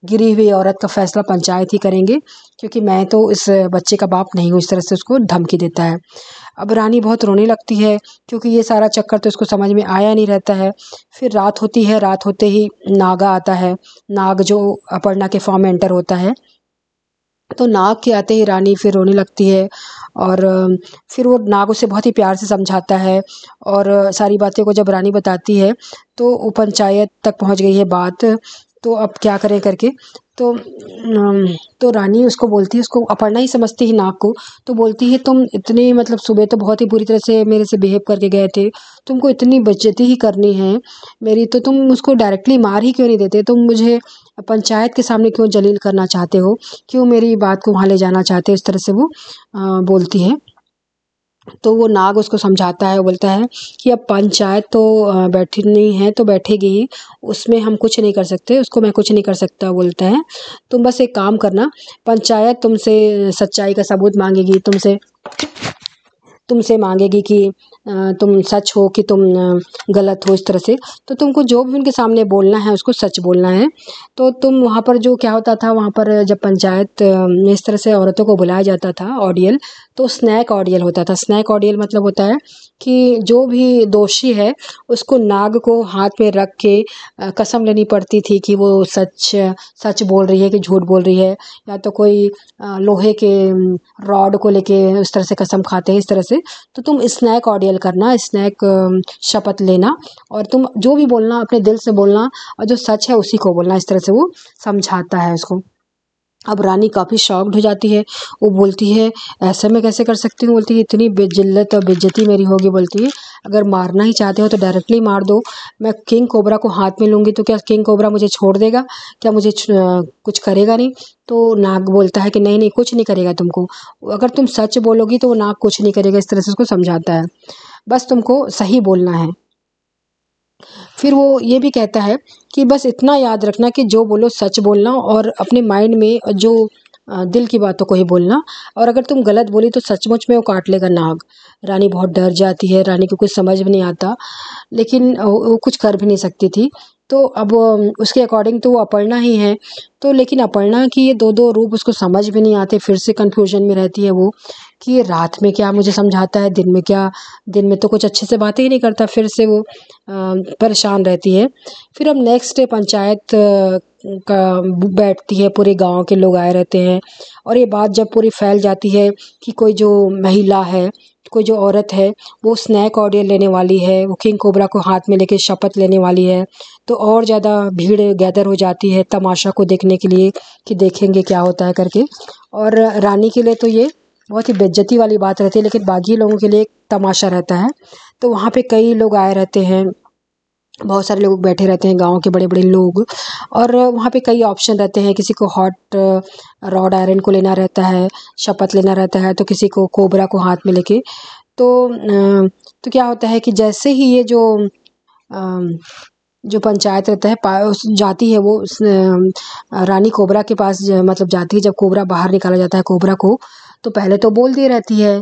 गिरी हुई औरत का फैसला पंचायत ही करेंगे क्योंकि मैं तो इस बच्चे का बाप नहीं हूँ इस तरह से उसको धमकी देता है अब रानी बहुत रोने लगती है क्योंकि ये सारा चक्कर तो उसको समझ में आया नहीं रहता है फिर रात होती है रात होते ही नागा आता है नाग जो अपर्णा के फॉर्म में एंटर होता है तो नाग के आते ही रानी फिर रोने लगती है और फिर वो नाग उसे बहुत ही प्यार से समझाता है और सारी बातें को जब रानी बताती है तो पंचायत तक पहुंच गई है बात तो अब क्या करें करके तो तो रानी उसको बोलती है उसको अपर्णा ही समझती है नाग को तो बोलती है तुम इतनी मतलब सुबह तो बहुत ही बुरी तरह से मेरे से बिहेव करके गए थे तुमको इतनी बचती ही करनी है मेरी तो तुम उसको डायरेक्टली मार ही क्यों नहीं देते तुम मुझे पंचायत के सामने क्यों जलील करना चाहते हो क्यों मेरी बात को वहाँ ले जाना चाहते हो इस तरह से वो आ, बोलती है तो वो नाग उसको समझाता है बोलता है कि अब पंचायत तो नहीं है तो बैठेगी ही उसमें हम कुछ नहीं कर सकते उसको मैं कुछ नहीं कर सकता बोलता है तुम बस एक काम करना पंचायत तुमसे सच्चाई का सबूत मांगेगी तुमसे तुमसे मांगेगी कि तुम सच हो कि तुम गलत हो इस तरह से तो तुमको जो भी उनके सामने बोलना है उसको सच बोलना है तो तुम वहाँ पर जो क्या होता था वहाँ पर जब पंचायत में इस तरह से औरतों को बुलाया जाता था ऑडियल तो स्नैक ऑडियल होता था स्नैक ऑडियल मतलब होता है कि जो भी दोषी है उसको नाग को हाथ में रख के कसम लेनी पड़ती थी कि वो सच सच बोल रही है कि झूठ बोल रही है या तो कोई लोहे के रॉड को लेके उस तरह से कसम खाते हैं इस तरह से तो तुम स्नैक ऑडियल करना स्नैक शपथ लेना और तुम जो भी बोलना अपने दिल से बोलना और जो सच है उसी को बोलना इस तरह से वो समझाता है उसको अब रानी काफ़ी शॉक्ड हो जाती है वो बोलती है ऐसे में कैसे कर सकती हूँ बोलती है इतनी बेजिल्लत और बेज्जती मेरी होगी बोलती है अगर मारना ही चाहते हो तो डायरेक्टली मार दो मैं किंग कोबरा को हाथ में लूँगी तो क्या किंग कोबरा मुझे छोड़ देगा क्या मुझे कुछ करेगा नहीं तो नाग बोलता है कि नहीं नहीं कुछ नहीं करेगा तुमको अगर तुम सच बोलोगी तो वो नाग कुछ नहीं करेगा इस तरह से उसको समझाता है बस तुमको सही बोलना है फिर वो ये भी कहता है कि बस इतना याद रखना कि जो बोलो सच बोलना और अपने माइंड में जो दिल की बातों को ही बोलना और अगर तुम गलत बोली तो सचमुच में वो काट लेगा नाग रानी बहुत डर जाती है रानी को कुछ समझ भी नहीं आता लेकिन वो कुछ कर भी नहीं सकती थी तो अब उसके अकॉर्डिंग तो वो अपर्णा ही है तो लेकिन अपर्णा की ये दो दो रूप उसको समझ भी नहीं आते फिर से कन्फ्यूजन में रहती है वो कि ये रात में क्या मुझे समझाता है दिन में क्या दिन में तो कुछ अच्छे से बातें ही नहीं करता फिर से वो परेशान रहती है फिर हम नेक्स्ट डे पंचायत का बैठती है पूरे गांव के लोग आए रहते हैं और ये बात जब पूरी फैल जाती है कि कोई जो महिला है कोई जो औरत है वो स्नैक ऑर्डर लेने वाली है वो किंग कोबरा को हाथ में लेके शपथ लेने वाली है तो और ज़्यादा भीड़ गैदर हो जाती है तमाशा को देखने के लिए कि देखेंगे क्या होता है करके और रानी के लिए तो ये बहुत ही बेज्जती वाली बात रहती है लेकिन बागी लोगों के लिए एक तमाशा रहता है तो वहाँ पे कई लोग आए रहते हैं बहुत सारे लोग बैठे रहते हैं गांव के बड़े बड़े लोग और वहाँ पे कई ऑप्शन रहते हैं किसी को हॉट रॉड आयरन को लेना रहता है शपथ लेना रहता है तो किसी को कोबरा को हाथ में लेके तो uh, तो क्या होता है कि जैसे ही ये जो um, जो पंचायत रहता है जाती है वो um, रानी कोबरा के पास मतलब जाती है जब कोबरा बाहर निकाला जाता है कोबरा को तो पहले तो बोलती रहती है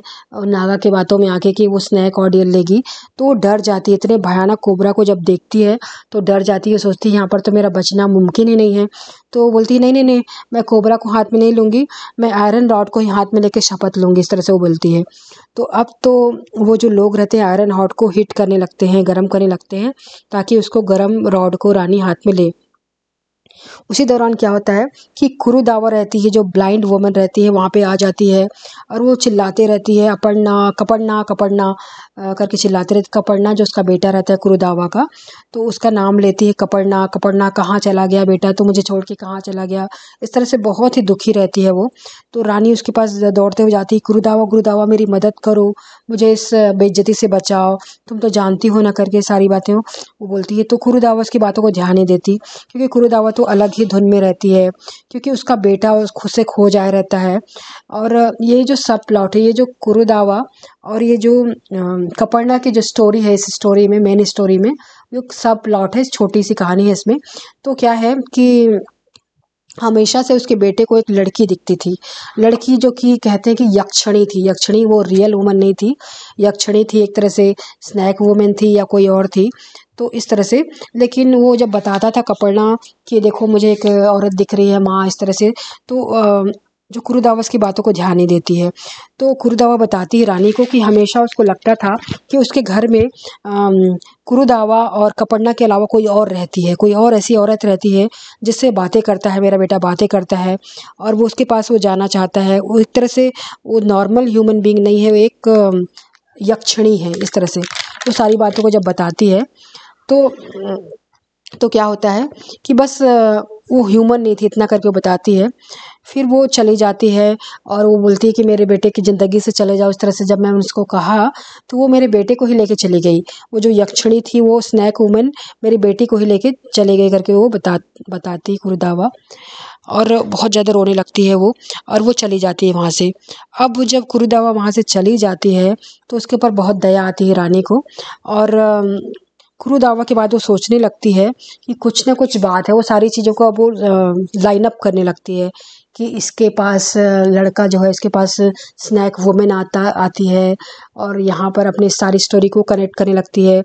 नागा के बातों में आके कि वो स्नैक ऑडियल लेगी तो डर जाती है इतने भयानक कोबरा को जब देखती है तो डर जाती है सोचती है यहाँ पर तो मेरा बचना मुमकिन ही नहीं है तो बोलती नहीं नहीं नहीं मैं कोबरा को हाथ में नहीं लूँगी मैं आयरन रॉड को ही हाथ में लेके शपथ लूँगी इस तरह से वो बोलती है तो अब तो वो जो लोग रहते हैं आयरन रॉड को हिट करने लगते हैं गर्म करने लगते हैं ताकि उसको गर्म रॉड को रानी हाथ में ले उसी दौरान क्या होता है कि कुरु दावा रहती है जो ब्लाइंड वुमन रहती है वहाँ पे आ जाती है और वो चिल्लाते रहती है अपड़ना कपड़ना कपड़ना करके चिल्लाते रहते कपड़ना जो उसका बेटा रहता है कुरुदावा का तो उसका नाम लेती है कपड़ना कपड़ना कहाँ चला गया बेटा तो मुझे छोड़ के कहाँ चला गया इस तरह से बहुत ही दुखी रहती है वो तो रानी उसके पास दौड़ते हुए जाती है कुरुदावा कुरुदावा मेरी मदद करो मुझे इस बेज्जती से बचाओ तुम तो जानती हो ना करके सारी बातें वो बोलती है तो कुरुदावा उसकी बातों को ध्यान ही देती क्योंकि कुरुदावा तो अलग ही धुन में रहती है क्योंकि उसका बेटा खुद से खो जाए रहता है और ये जो सब प्लॉट है ये जो कुरुदावा और ये जो कपड़ना की जो स्टोरी है इस स्टोरी में मेन स्टोरी में जो सब प्लॉट है छोटी सी कहानी है इसमें तो क्या है कि हमेशा से उसके बेटे को एक लड़की दिखती थी लड़की जो कि कहते हैं कि यक्षणी थी यक्षणी वो रियल वुमन नहीं थी यक्षणी थी एक तरह से स्नैक वुमेन थी या कोई और थी तो इस तरह से लेकिन वो जब बताता था कपड़ना कि देखो मुझे एक औरत दिख रही है माँ इस तरह से तो जो कुरुदावस की बातों को ध्यान ही देती है तो कुरुदावा बताती है रानी को कि हमेशा उसको लगता था कि उसके घर में कुरुदावा और कपड़ना के अलावा कोई और रहती है कोई और ऐसी औरत रहती है जिससे बातें करता है मेरा बेटा बातें करता है और वो उसके पास वो जाना चाहता है वो एक तरह से वो नॉर्मल ह्यूमन बींग नहीं है वो एक यक्षणी है इस तरह से वो तो सारी बातों को जब बताती है तो तो क्या होता है कि बस वो ह्यूमन नहीं थी इतना करके वो बताती है फिर वो चली जाती है और वो बोलती है कि मेरे बेटे की ज़िंदगी से चले जाओ उस तरह से जब मैंने उसको कहा तो वो मेरे बेटे को ही लेके चली गई वो जो यक्षिणी थी वो स्नैक वूमेन मेरी बेटी को ही लेके चले गई करके वो बता बताती कुरुदावा और बहुत ज़्यादा रोने लगती है वो और वो चली जाती है वहाँ से अब जब कुरुदावा वहाँ से चली जाती है तो उसके ऊपर बहुत दया आती है रानी को और क्रू दावा के बाद वो सोचने लगती है कि कुछ ना कुछ बात है वो सारी चीज़ों को अब वो लाइन अप करने लगती है कि इसके पास लड़का जो है इसके पास स्नैक वुमेन आता आती है और यहाँ पर अपनी सारी स्टोरी को कनेक्ट करने लगती है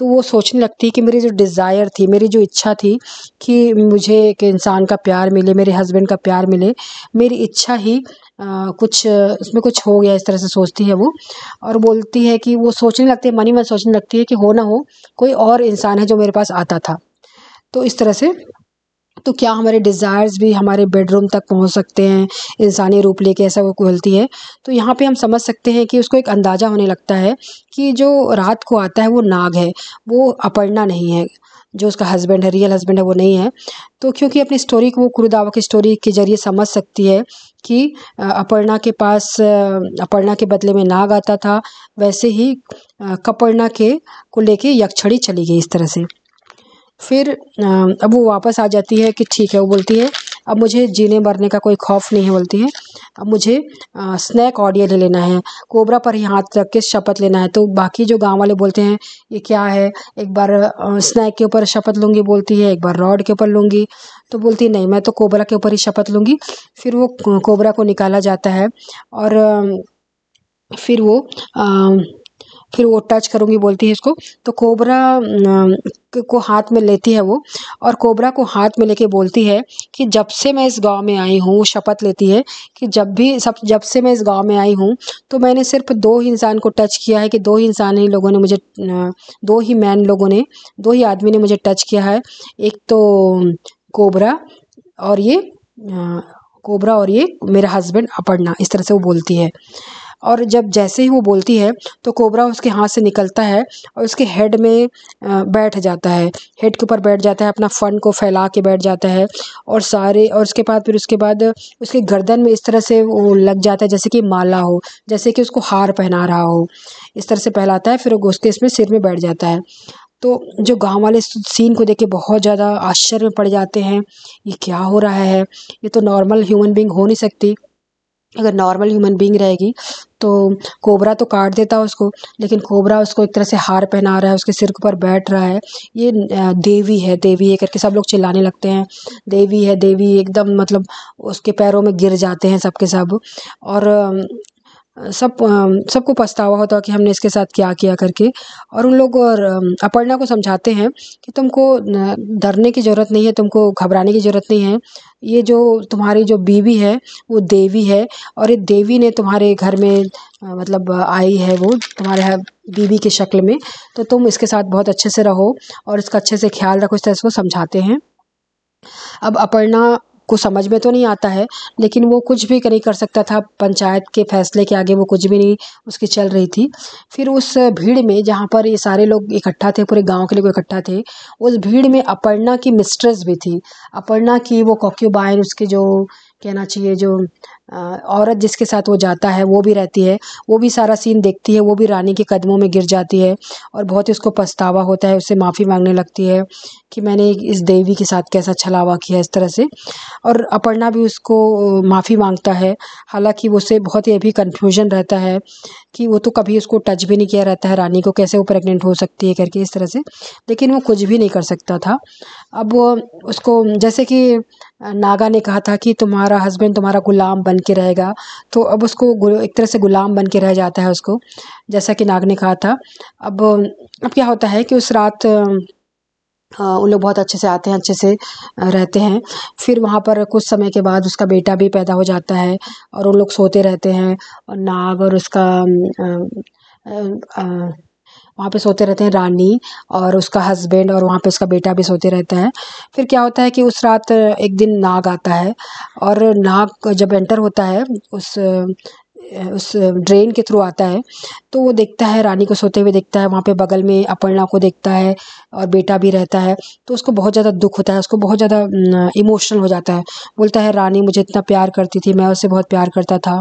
तो वो सोचने लगती है कि मेरी जो डिज़ायर थी मेरी जो इच्छा थी कि मुझे एक इंसान का प्यार मिले मेरे हस्बैंड का प्यार मिले मेरी इच्छा ही आ, कुछ उसमें कुछ हो गया इस तरह से सोचती है वो और बोलती है कि वो सोचने लगती है मनी मन सोचने लगती है कि हो ना हो कोई और इंसान है जो मेरे पास आता था तो इस तरह से तो क्या हमारे डिज़ायर्स भी हमारे बेडरूम तक पहुंच सकते हैं इंसानी रूप लेके ऐसा वो खुलती है तो यहाँ पे हम समझ सकते हैं कि उसको एक अंदाज़ा होने लगता है कि जो रात को आता है वो नाग है वो अपर्णा नहीं है जो उसका हस्बैंड है रियल हस्बैंड है वो नहीं है तो क्योंकि अपनी स्टोरी को वो कुरुदावा की स्टोरी के ज़रिए समझ सकती है कि अपर्णा के पास अपर्णा के बदले में नाग आता था वैसे ही कपर्णा के को लेके यक्षड़ी चली गई इस तरह से फिर अब वो वापस आ जाती है कि ठीक है वो बोलती है अब मुझे जीने मरने का कोई खौफ नहीं है बोलती है अब मुझे स्नैक ऑडियो ले लेना है कोबरा पर ही हाथ रख के शपथ लेना है तो बाकी जो गांव वाले बोलते हैं ये क्या है एक बार स्नैक के ऊपर शपथ लूँगी बोलती है एक बार रॉड के ऊपर लूँगी तो बोलती नहीं मैं तो कोबरा के ऊपर ही शपथ लूँगी फिर वो कोबरा को निकाला जाता है और फिर वो फिर वो टच करूँगी बोलती है इसको तो कोबरा को हाथ में लेती है वो और कोबरा को हाथ में लेके बोलती है कि जब से मैं इस गांव में आई हूँ शपथ लेती है कि जब भी सब जब से मैं इस गांव में आई हूँ तो मैंने सिर्फ दो ही इंसान को टच किया है कि दो ही इंसान ही लोगों ने मुझे दो ही मैन लोगों ने दो ही आदमी ने मुझे टच किया है एक तो कोबरा और ये कोबरा और ये मेरा हस्बैंड अपर्णा इस तरह से वो बोलती है और जब जैसे ही वो बोलती है तो कोबरा उसके हाथ से निकलता है और उसके हेड में बैठ जाता है हेड के ऊपर बैठ जाता है अपना फन को फैला के बैठ जाता है और सारे और उसके बाद फिर उसके बाद उसके गर्दन में इस तरह से वो लग जाता है जैसे कि माला हो जैसे कि उसको हार पहना रहा हो इस तरह से पहलाता है फिर वो उसके इसमें सिर में बैठ जाता है तो जो गांव वाले सीन को देख के बहुत ज़्यादा आश्चर्य में पड़ जाते हैं ये क्या हो रहा है ये तो नॉर्मल ह्यूमन बींग हो नहीं सकती अगर नॉर्मल ह्यूमन बींग रहेगी तो कोबरा तो काट देता है उसको लेकिन कोबरा उसको एक तरह से हार पहना रहा है उसके सिर पर बैठ रहा है ये देवी है देवी है करके सब लोग चिल्लाने लगते हैं देवी है देवी एकदम मतलब उसके पैरों में गिर जाते हैं सबके सब और सब सबको पछतावा होता है कि हमने इसके साथ क्या किया करके और उन लोग और अपर्णा को समझाते हैं कि तुमको डरने की ज़रूरत नहीं है तुमको घबराने की ज़रूरत नहीं है ये जो तुम्हारी जो बीवी है वो देवी है और ये देवी ने तुम्हारे घर में मतलब आई है वो तुम्हारे बीवी की शक्ल में तो तुम इसके साथ बहुत अच्छे से रहो और इसका अच्छे से ख्याल रखो इस तरह इसको समझाते हैं अब अपर्णा को समझ में तो नहीं आता है लेकिन वो कुछ भी नहीं कर सकता था पंचायत के फैसले के आगे वो कुछ भी नहीं उसकी चल रही थी फिर उस भीड़ में जहाँ पर ये सारे लोग इकट्ठा थे पूरे गाँव के लोग इकट्ठा थे उस भीड़ में अपर्णा की मिस्ट्रेस भी थी अपर्णा की वो कॉक्यूबाइन उसकी जो कहना चाहिए जो औरत जिसके साथ वो जाता है वो भी रहती है वो भी सारा सीन देखती है वो भी रानी के कदमों में गिर जाती है और बहुत ही उसको पछतावा होता है उससे माफ़ी मांगने लगती है कि मैंने इस देवी के साथ कैसा छलावा किया इस तरह से और अपर्णा भी उसको माफ़ी मांगता है हालांकि उसे बहुत ही अभी कन्फ्यूजन रहता है कि वो तो कभी उसको टच भी नहीं किया रहता है रानी को कैसे वो प्रेगनेंट हो सकती है करके इस तरह से लेकिन वो कुछ भी नहीं कर सकता था अब उसको जैसे कि नागा ने कहा था कि तुम्हारा हस्बैंड तुम्हारा गुलाम बन के रहेगा तो अब उसको एक तरह से गुलाम बन के रह जाता है उसको जैसा कि नाग ने कहा था अब अब क्या होता है कि उस रात उन लोग बहुत अच्छे से आते हैं अच्छे से रहते हैं फिर वहाँ पर कुछ समय के बाद उसका बेटा भी पैदा हो जाता है और उन लोग सोते रहते हैं और नाग और उसका आ, आ, आ, वहाँ पे सोते रहते हैं रानी और उसका हस्बैंड और वहाँ पे उसका बेटा भी सोते रहता है फिर क्या होता है कि उस रात एक दिन नाग आता है और नाग जब एंटर होता है उस उस ड्रेन के थ्रू आता है तो वो देखता है रानी को सोते हुए देखता है वहाँ पे बगल में अपर्णा को देखता है और बेटा भी रहता है तो उसको बहुत ज़्यादा दुख होता है उसको बहुत ज़्यादा इमोशनल हो जाता है बोलता है रानी मुझे इतना प्यार करती थी मैं उससे बहुत प्यार करता था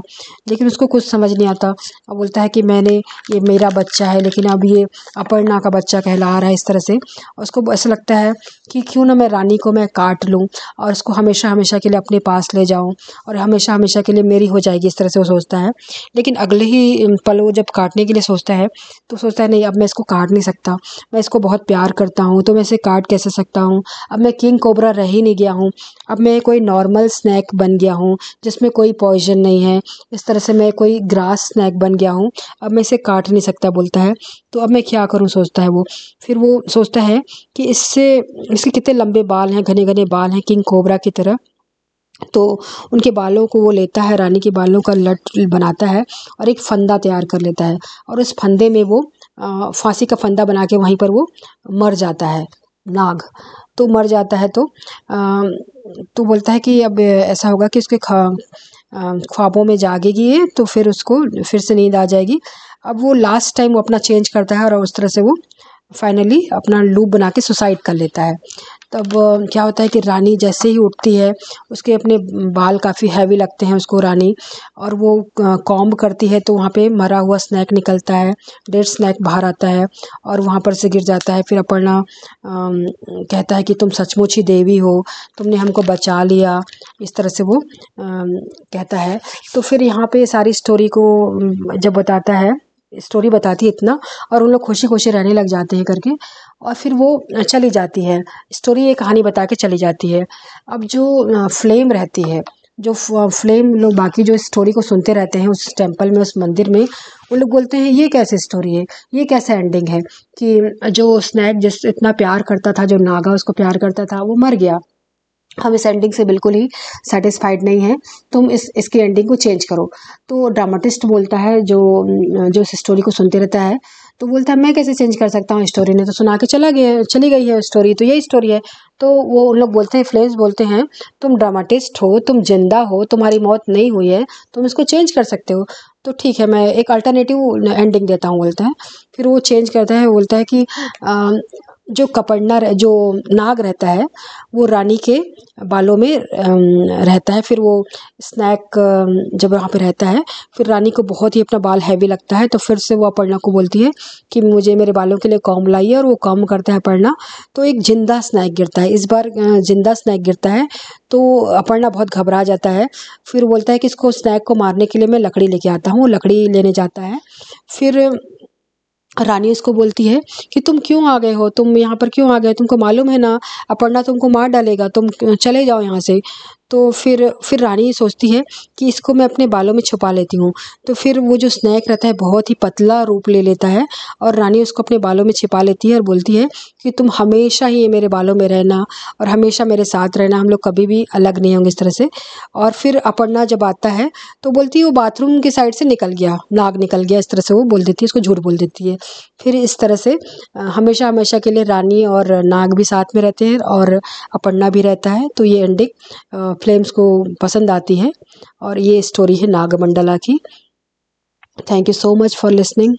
लेकिन उसको कुछ समझ नहीं आता और बोलता है कि मैंने ये मेरा बच्चा है लेकिन अब ये अपर्णा का बच्चा कहला रहा है इस तरह से उसको ऐसा लगता है कि क्यों ना मैं रानी को मैं काट लूँ और उसको हमेशा हमेशा के लिए अपने पास ले जाऊँ और हमेशा हमेशा के लिए मेरी हो जाएगी इस तरह से वो सोचता है लेकिन अगले ही पल वो जब काटने के लिए सोचता है तो सोचता है नहीं अब मैं इसको काट नहीं सकता मैं इसको बहुत प्यार करता हूँ तो मैं इसे काट कैसे सकता हूँ अब मैं किंग कोबरा रह ही नहीं गया हूँ अब मैं कोई नॉर्मल स्नैक बन गया हूँ जिसमें कोई पॉइजन नहीं है इस तरह से मैं कोई ग्रास स्नैक बन गया हूँ अब मैं इसे काट नहीं सकता बोलता है तो अब मैं क्या करूँ सोचता है वो फिर वो सोचता है कि इससे इसके कितने लंबे बाल हैं घने घने बाल हैं किंग कोबरा की तरह तो उनके बालों को वो लेता है रानी के बालों का लट बनाता है और एक फंदा तैयार कर लेता है और उस फंदे में वो फांसी का फंदा बना के वहीं पर वो मर जाता है नाग तो मर जाता है तो तो बोलता है कि अब ऐसा होगा कि उसके ख्वाबों में जागेगी ये तो फिर उसको फिर से नींद आ जाएगी अब वो लास्ट टाइम वो अपना चेंज करता है और उस तरह से वो फाइनली अपना लूप बना के सुसाइड कर लेता है तब क्या होता है कि रानी जैसे ही उठती है उसके अपने बाल काफ़ी हैवी लगते हैं उसको रानी और वो कॉम्ब करती है तो वहाँ पे मरा हुआ स्नैक निकलता है डेड स्नैक बाहर आता है और वहाँ पर से गिर जाता है फिर अपर्णा कहता है कि तुम सचमुच ही देवी हो तुमने हमको बचा लिया इस तरह से वो कहता है तो फिर यहाँ पर सारी स्टोरी को जब बताता है स्टोरी बताती है इतना और उन लोग खुशी खुशी रहने लग जाते हैं करके और फिर वो चली जाती है स्टोरी ये कहानी बता के चली जाती है अब जो फ्लेम रहती है जो फ्लेम लोग बाकी जो स्टोरी को सुनते रहते हैं उस टेम्पल में उस मंदिर में उन लोग बोलते हैं ये कैसे स्टोरी है ये कैसा एंडिंग है कि जो स्नैक जिस इतना प्यार करता था जो नागा उसको प्यार करता था वो मर गया हम इस एंडिंग से बिल्कुल ही सेटिस्फाइड नहीं हैं तुम इस इसकी एंडिंग को चेंज करो तो ड्रामाटिस्ट बोलता है जो जो इस स्टोरी को सुनते रहता है तो बोलता है मैं कैसे चेंज कर सकता हूँ स्टोरी ने तो सुना के चला गया चली गई है स्टोरी तो यही स्टोरी है तो वो उन लोग बोलते हैं फ्लेंस बोलते हैं तुम ड्रामाटिस्ट हो तुम जिंदा हो तुम्हारी मौत नहीं हुई है तुम इसको चेंज कर सकते हो तो ठीक है मैं एक अल्टरनेटिव एंडिंग देता हूँ बोलता है फिर वो चेंज करता है बोलता है कि आ, जो कपड़ना जो नाग रहता है वो रानी के बालों में रहता है फिर वो स्नैक जब वहाँ पे रहता है फिर रानी को बहुत ही अपना बाल हैवी लगता है तो फिर से वो अपर्णा को बोलती है कि मुझे मेरे बालों के लिए कॉम लाइए और वो कॉम करता है अपर्णा तो एक जिंदा स्नैक गिरता है इस बार जिंदा स्नैक गिरता है तो अपर्णा बहुत घबरा जाता है फिर बोलता है कि इसको स्नैक को मारने के लिए मैं लकड़ी लेके आता हूँ लकड़ी लेने जाता है फिर रानी उसको बोलती है कि तुम क्यों आ गए हो तुम यहाँ पर क्यों आ गए तुमको मालूम है ना अपर्णा तुमको मार डालेगा तुम चले जाओ यहाँ से तो फिर फिर रानी सोचती है कि इसको मैं अपने बालों में छुपा लेती हूँ तो फिर वो जो स्नैक रहता है बहुत ही पतला रूप ले लेता है और रानी उसको अपने बालों में छिपा लेती है और बोलती है कि तुम हमेशा ही मेरे बालों में रहना और हमेशा मेरे साथ रहना हम लोग कभी भी अलग नहीं होंगे इस तरह से और फिर अपर्णा जब आता है तो बोलती है वो बाथरूम के साइड से निकल गया नाग निकल गया इस तरह से वो बोल देती है उसको झूठ बोल देती है फिर इस तरह से हमेशा हमेशा के लिए रानी और नाग भी साथ में रहते हैं और अपर्णा भी रहता है तो ये एंडिंग फ्लेम्स को पसंद आती है और ये स्टोरी है नागमंडला की thank you so much for listening